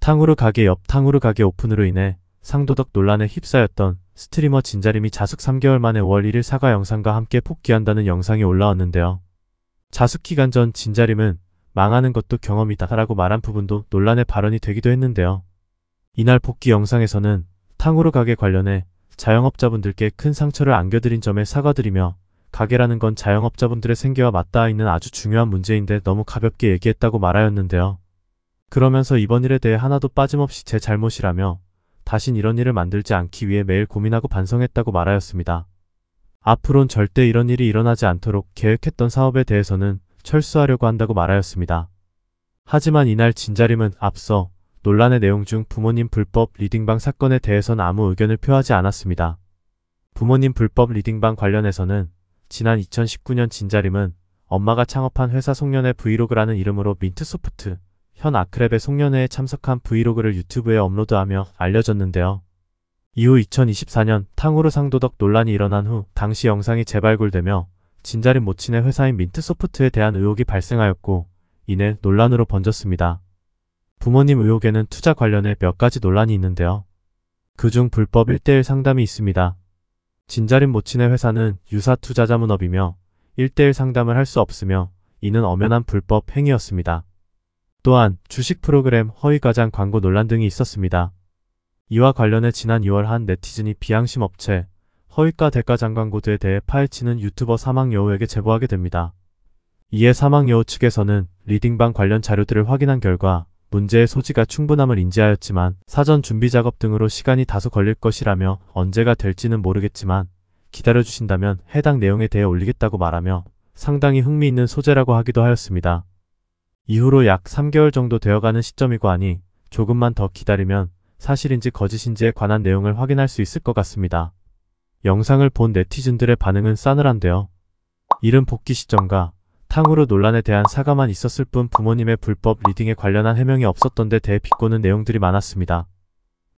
탕후루 가게 옆 탕후루 가게 오픈으로 인해 상도덕 논란에 휩싸였던 스트리머 진자림이 자숙 3개월 만에 월 1일 사과 영상과 함께 복귀한다는 영상이 올라왔는데요. 자숙 기간 전 진자림은 망하는 것도 경험이다라고 말한 부분도 논란의 발언이 되기도 했는데요. 이날 복귀 영상에서는 탕후루 가게 관련해 자영업자분들께 큰 상처를 안겨드린 점에 사과드리며 가게라는 건 자영업자분들의 생계와 맞닿아 있는 아주 중요한 문제인데 너무 가볍게 얘기했다고 말하였는데요. 그러면서 이번 일에 대해 하나도 빠짐없이 제 잘못이라며 다신 이런 일을 만들지 않기 위해 매일 고민하고 반성했다고 말하였습니다. 앞으론 절대 이런 일이 일어나지 않도록 계획했던 사업에 대해서는 철수하려고 한다고 말하였습니다. 하지만 이날 진자림은 앞서 논란의 내용 중 부모님 불법 리딩방 사건에 대해선 아무 의견을 표하지 않았습니다. 부모님 불법 리딩방 관련해서는 지난 2019년 진자림은 엄마가 창업한 회사 송년회 브이로그라는 이름으로 민트소프트 현 아크랩의 송년회에 참석한 브이로그를 유튜브에 업로드하며 알려졌는데요. 이후 2024년 탕후루 상도덕 논란이 일어난 후 당시 영상이 재발굴되며 진자린 모친의 회사인 민트소프트에 대한 의혹이 발생하였고 이내 논란으로 번졌습니다. 부모님 의혹에는 투자 관련해 몇 가지 논란이 있는데요. 그중 불법 1대1 상담이 있습니다. 진자린 모친의 회사는 유사 투자자문업이며 1대1 상담을 할 수 없으며 이는 엄연한 불법 행위였습니다. 또한 주식 프로그램 허위과장 광고 논란 등이 있었습니다. 이와 관련해 지난 2월 한 네티즌이 비양심 업체 허위과 대가 장광고드에 대해 파헤치는 유튜버 사망여우에게 제보하게 됩니다. 이에 사망여우 측에서는 리딩방 관련 자료들을 확인한 결과 문제의 소지가 충분함을 인지하였지만 사전 준비 작업 등으로 시간이 다소 걸릴 것이라며 언제가 될지는 모르겠지만 기다려주신다면 해당 내용에 대해 올리겠다고 말하며 상당히 흥미있는 소재라고 하기도 하였습니다. 이후로 약 3개월 정도 되어가는 시점이고 하니 조금만 더 기다리면 사실인지 거짓인지에 관한 내용을 확인할 수 있을 것 같습니다. 영상을 본 네티즌들의 반응은 싸늘한데요. 이른 복귀 시점과 탕후루 논란에 대한 사과만 있었을 뿐 부모님의 불법 리딩에 관련한 해명이 없었던 데 대해 비꼬는 내용들이 많았습니다.